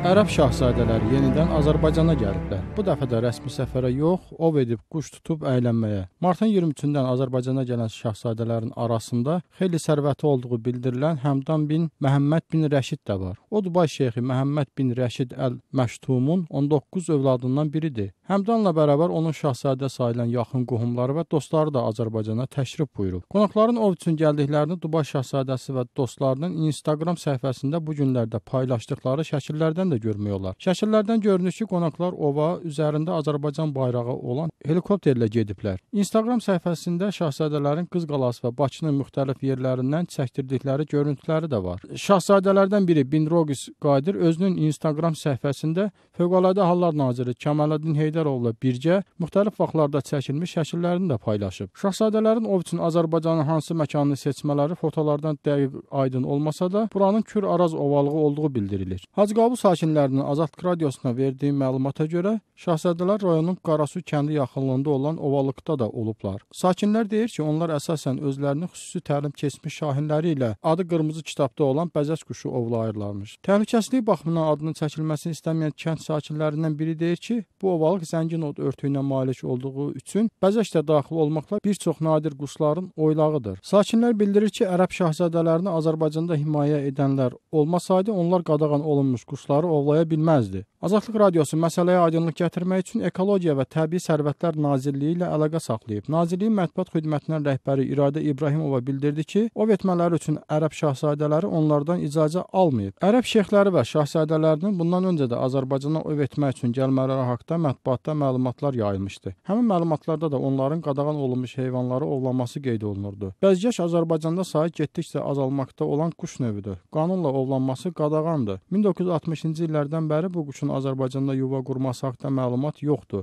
Ərəb şahzadələri yenidən Azərbaycana gəliblər. Bu dəfə də rəsmi səfərə yox, ov edib quş tutub əylənməyə. Martın 23-dən Azərbaycana gələn şahzadələrin arasında xeyli sərvəti olduğu bildirilən Həmdan bin Məhəmməd bin Rəşid də var. O Dubay şeyxi Məhəmməd bin Rəşid Əl-Məştumun 19 övladından biridir. Həmdanla bərabər onun şahzadə sayılən yaxın qohumları və dostları da Azərbaycana təşrif buyurub. Qonaqların ov üçün gəldiklərini Dubay şahzadəsi və dostlarının Instagram səhifəsində bu günlərdə paylaşdıqları şəkillərdən də görmək olar. Şəkillərdən görünür ki, qonaqlar ova üzərində Azərbaycan bayrağı olan helikopterlə gediblər. Instagram səhifəsində şahzadələrin Qız qalası və Bakının müxtəlif yerlərindən çəkdirdikləri görüntüləri də var. Şahzadələrdən biri Binrogis Qadir özünün Instagram səhifəsində Fövqəladə Hallar Naziri Kəmaləddin Heydərovla birgə müxtəlif vaxtlarda çəkilmiş şəkillərini də paylaşıb. Şahzadələrin ov üçün Azərbaycanın hansı məkanını seçmələri fotolardan dəqiq aydın olmasa da, buranın Kür Araz ovalığı olduğu bildirilir. Hacıqabul sakinlərinin Azadlıq radiosuna verdiyi məlumata görə Şahzadələr rayonunun Qarasu kəndi yaxınlığında yaxınlığında olan ovalıqda da olublar. Sakinlər deyir ki, onlar əsasən özlərini xüsusi təlim keçmiş şahinləri ilə adı qırmızı kitabda olan bəzəz quşu ovlayırlarmış. Təhlükəsizlik baxımından adının çəkilməsini istəməyən kənd sakinlərindən biri deyir ki, bu ovalıq zəngin od örtüyünə malik olduğu üçün bəzək də daxil olmaqla bir çox nadir quşların oylağıdır. Sakinlər bildirir ki, ərəb şahzadələrini Azərbaycanda himayə edənlər olmasaydı, onlar qadağan olunmuş quşları ovlaya bilməzdi. Azadlıq radiosu məsələyə aydınlıq gətirmək üçün ekologiya və təbii sərvətlər Xidmətlər Nazirliyi ilə əlaqə saxlayıb. Nazirliyin mətbuat xidmətinin rəhbəri İradə İbrahimova bildirdi ki, ov etmələri üçün ərəb şahzadələri onlardan icazə almayıb. Ərəb şeyxləri və şahzadələrinin bundan öncə də Azərbaycana ov etmək üçün gəlmələri haqqında mətbuatda məlumatlar yayılmışdı. Həmin məlumatlarda da onların qadağan olunmuş heyvanları ovlanması qeyd olunurdu. Bəzgəş Azərbaycanda sayı getdikcə azalmaqda olan quş növüdür. Qanunla ovlanması qadağandır. 1960-cı illərdən bəri bu quşun Azərbaycanda yuva qurması haqqında məlumat yoxdur.